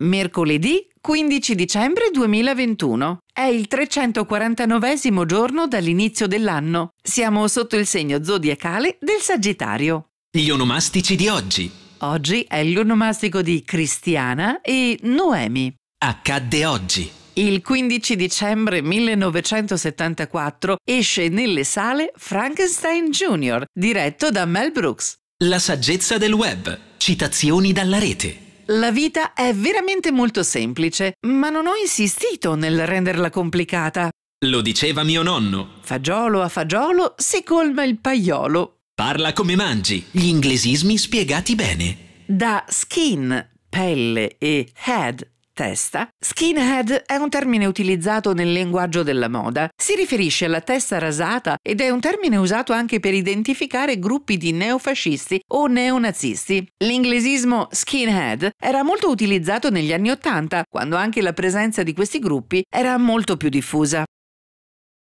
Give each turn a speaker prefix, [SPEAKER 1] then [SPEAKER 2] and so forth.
[SPEAKER 1] Mercoledì 15 dicembre 2021. È il 349 giorno dall'inizio dell'anno. Siamo sotto il segno zodiacale del Sagittario.
[SPEAKER 2] Gli onomastici
[SPEAKER 1] di oggi. Oggi è l'onomastico di Cristiana e Noemi. Accadde oggi. Il 15 dicembre 1974 esce nelle sale Frankenstein Jr., diretto da Mel Brooks. La saggezza del web. Citazioni dalla rete. La vita è veramente molto semplice, ma non ho insistito nel renderla complicata. Lo diceva mio nonno. Fagiolo a fagiolo si colma il paiolo. Parla come mangi, gli inglesismi spiegati bene. Da skin, pelle e head, testa, skinhead è un termine utilizzato nel linguaggio della moda. Si riferisce alla testa rasata ed è un termine usato anche per identificare gruppi di neofascisti o neonazisti. L'inglesismo skinhead era molto utilizzato negli anni Ottanta, quando anche la presenza di questi gruppi era molto più diffusa.